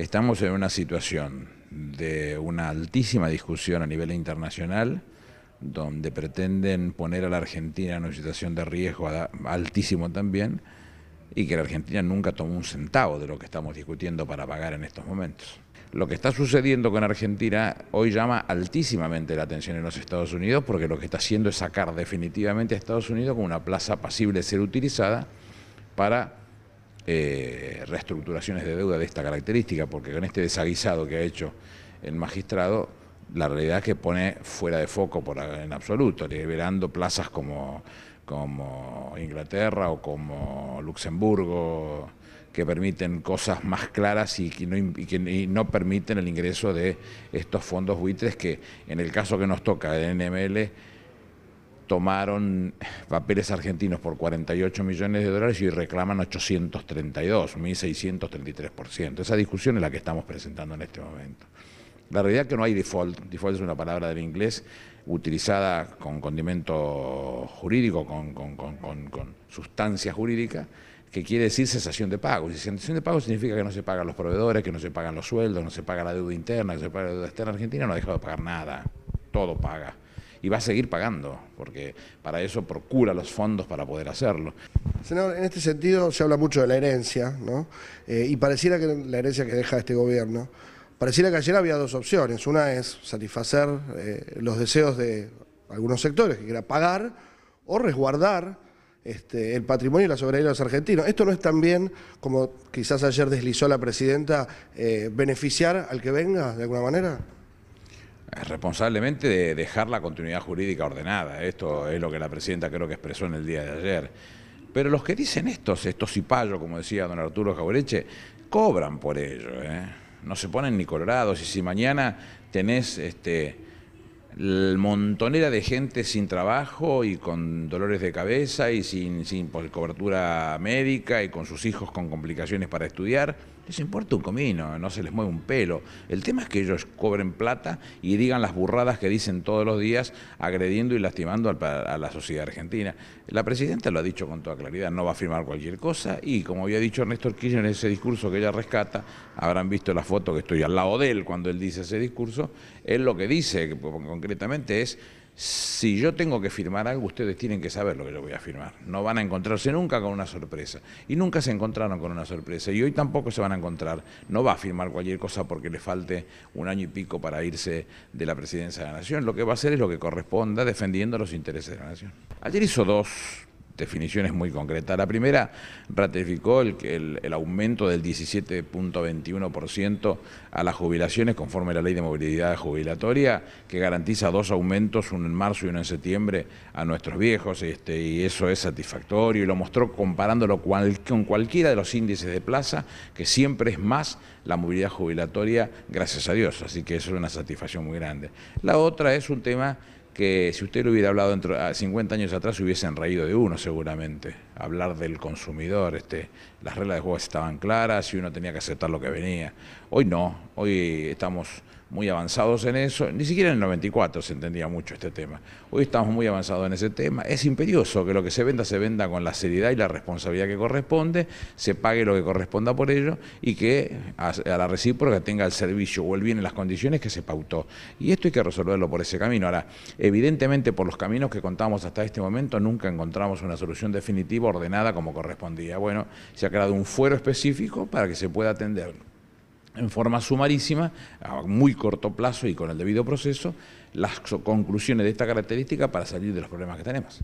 Estamos en una situación de una altísima discusión a nivel internacional donde pretenden poner a la Argentina en una situación de riesgo altísimo también y que la Argentina nunca tomó un centavo de lo que estamos discutiendo para pagar en estos momentos. Lo que está sucediendo con Argentina hoy llama altísimamente la atención en los Estados Unidos porque lo que está haciendo es sacar definitivamente a Estados Unidos como una plaza pasible de ser utilizada para eh, reestructuraciones de deuda de esta característica, porque con este desaguisado que ha hecho el magistrado, la realidad que pone fuera de foco en absoluto, liberando plazas como, como Inglaterra o como Luxemburgo, que permiten cosas más claras y que, no, permiten el ingreso de estos fondos buitres que en el caso que nos toca el NML tomaron papeles argentinos por 48 millones de dólares y reclaman 832, 1.633%. Esa discusión es la que estamos presentando en este momento. La realidad es que no hay default. Default es una palabra del inglés utilizada con condimento jurídico, con, sustancia jurídica, que quiere decir cesación de pago, Y cesación de pagos significa que no se pagan los proveedores, que no se pagan los sueldos, no se paga la deuda interna, que se paga la deuda externa. Argentina no ha dejado de pagar nada. Todo paga y va a seguir pagando, porque para eso procura los fondos para poder hacerlo. Senador, en este sentido se habla mucho de la herencia, ¿no? Eh, y pareciera que la herencia que deja este gobierno, pareciera que ayer había dos opciones. Una es satisfacer eh, los deseos de algunos sectores que era pagar o resguardar. Este, el patrimonio y la soberanía de los argentinos. Esto no es también, como quizás ayer deslizó la presidenta, eh, beneficiar al que venga de alguna manera responsablemente de dejar la continuidad jurídica ordenada. Esto es lo que la presidenta creo que expresó en el día de ayer. Pero los que dicen estos, estos cipallos, como decía don Arturo Jaureche, cobran por ello. ¿eh? No se ponen ni colorados. Y si mañana tenés este, montonera de gente sin trabajo y con dolores de cabeza y sin, sin pues, cobertura médica y con sus hijos con complicaciones para estudiar, les importa un comino, no se les mueve un pelo. El tema es que ellos cobren plata y digan las burradas que dicen todos los días, agrediendo y lastimando a la sociedad argentina. La presidenta lo ha dicho con toda claridad, no va a firmar cualquier cosa y como había dicho Ernesto Kirchner en ese discurso que ella rescata, habrán visto la foto que estoy al lado de él cuando él dice ese discurso, él lo que dice pues, concretamente es si yo tengo que firmar algo, ustedes tienen que saber lo que yo voy a firmar. No van a encontrarse nunca con una sorpresa. Y nunca se encontraron con una sorpresa. Y hoy tampoco se van a encontrar. No va a firmar cualquier cosa porque le falte un año y pico para irse de la presidencia de la Nación. Lo que va a hacer es lo que corresponda defendiendo los intereses de la Nación. Ayer hizo dos definiciones muy concretas. La primera ratificó el, el, el aumento del 17.21% a las jubilaciones conforme a la ley de movilidad jubilatoria, que garantiza dos aumentos, uno en marzo y uno en septiembre, a nuestros viejos, este, y eso es satisfactorio, y lo mostró comparándolo con cualquiera de los índices de plaza, que siempre es más la movilidad jubilatoria, gracias a Dios, así que eso es una satisfacción muy grande. La otra es un tema que si usted lo hubiera hablado dentro, 50 años atrás se hubiesen reído de uno seguramente hablar del consumidor. Este, las reglas de juego estaban claras y uno tenía que aceptar lo que venía. Hoy no, hoy estamos muy avanzados en eso. Ni siquiera en el 94 se entendía mucho este tema. Hoy estamos muy avanzados en ese tema. Es imperioso que lo que se venda se venda con la seriedad y la responsabilidad que corresponde, se pague lo que corresponda por ello y que a, la recíproca tenga el servicio o el bien en las condiciones que se pautó. Y esto hay que resolverlo por ese camino. Ahora, evidentemente por los caminos que contamos hasta este momento nunca encontramos una solución definitiva ordenada como correspondía. Bueno, se ha creado un fuero específico para que se pueda atender en forma sumarísima, a muy corto plazo y con el debido proceso, las conclusiones de esta característica para salir de los problemas que tenemos.